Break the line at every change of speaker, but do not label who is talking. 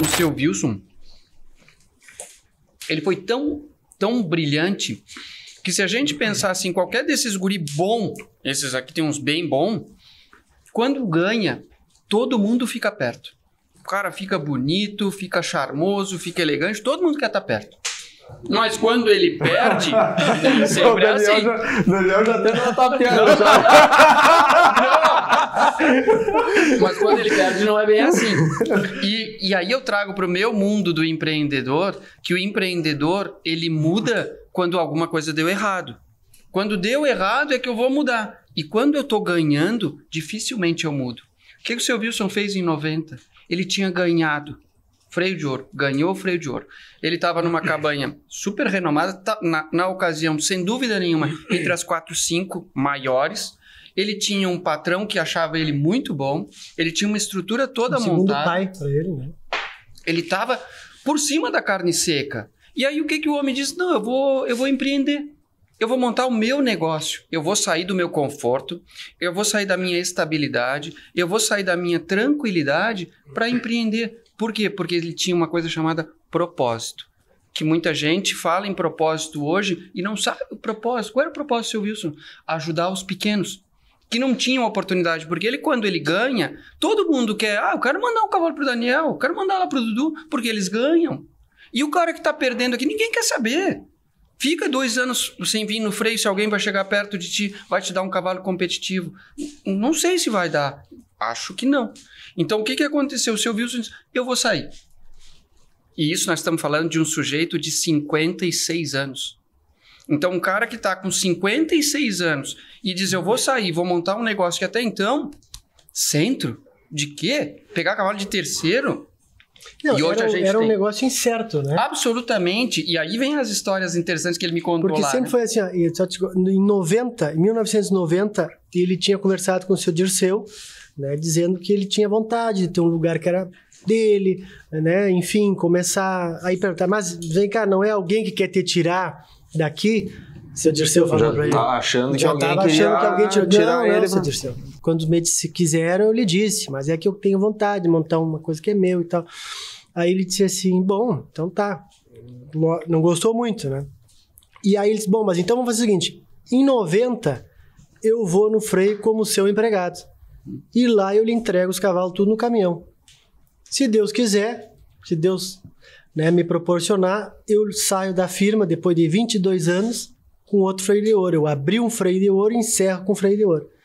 o seu Wilson, ele foi tão, tão brilhante que se a gente pensar assim, qualquer desses guri bom, esses aqui tem uns bem bom, quando ganha, todo mundo fica perto. O cara fica bonito, fica charmoso, fica elegante, todo mundo quer estar tá perto. Mas quando ele perde, sempre o é Daniel é assim. Já, Daniel já tendo uma não, mas quando ele perde, não é bem assim. E, e aí eu trago para o meu mundo do empreendedor que o empreendedor ele muda quando alguma coisa deu errado. Quando deu errado é que eu vou mudar. E quando eu estou ganhando, dificilmente eu mudo. O que, que o seu Wilson fez em 90? Ele tinha ganhado freio de ouro, ganhou freio de ouro. Ele estava numa cabanha super renomada, tá, na, na ocasião, sem dúvida nenhuma, entre as quatro, cinco maiores ele tinha um patrão que achava ele muito bom. Ele tinha uma estrutura toda um montada. pai para ele, né? Ele estava por cima da carne seca. E aí o que, que o homem disse? Não, eu vou, eu vou empreender. Eu vou montar o meu negócio. Eu vou sair do meu conforto, eu vou sair da minha estabilidade, eu vou sair da minha tranquilidade para empreender. Por quê? Porque ele tinha uma coisa chamada propósito. Que muita gente fala em propósito hoje e não sabe o propósito. Qual era o propósito, seu Wilson? Ajudar os pequenos que não tinham oportunidade, porque ele, quando ele ganha, todo mundo quer, ah, eu quero mandar um cavalo pro Daniel, eu quero mandar lá pro Dudu, porque eles ganham. E o cara que tá perdendo aqui, ninguém quer saber. Fica dois anos sem vir no freio, se alguém vai chegar perto de ti, vai te dar um cavalo competitivo. Não sei se vai dar. Acho que não. Então, o que, que aconteceu? O seu Wilson disse, eu vou sair. E isso nós estamos falando de um sujeito de 56 anos. Então, um cara que está com 56 anos e diz: Eu vou sair, vou montar um negócio que até então, centro? De quê? Pegar cavalo de terceiro? Não, e hoje era, a gente era um tem... negócio incerto, né? Absolutamente. E aí vem as histórias interessantes que ele me contou Porque lá, sempre né? foi
assim, ó, em 90, em 1990, ele tinha conversado com o seu Dirceu, né, dizendo que ele tinha vontade de ter um lugar que era dele, né? Enfim, começar aí perguntar, mas vem cá, não é alguém que quer te tirar Daqui, seu Dirceu falou para ele. Tá achando já estava achando que alguém tirou. Tirar não, ele, não, seu Dirceu. Quando os médicos quiseram, eu lhe disse, mas é que eu tenho vontade de montar uma coisa que é meu e tal. Aí ele disse assim: bom, então tá. Não gostou muito, né? E aí ele disse: bom, mas então vamos fazer o seguinte: em 90, eu vou no freio como seu empregado. E lá eu lhe entrego os cavalos tudo no caminhão. Se Deus quiser, se Deus né, me proporcionar, eu saio da firma depois de 22 anos com outro freio de ouro. Eu abri um freio de ouro e encerro com um freio de ouro.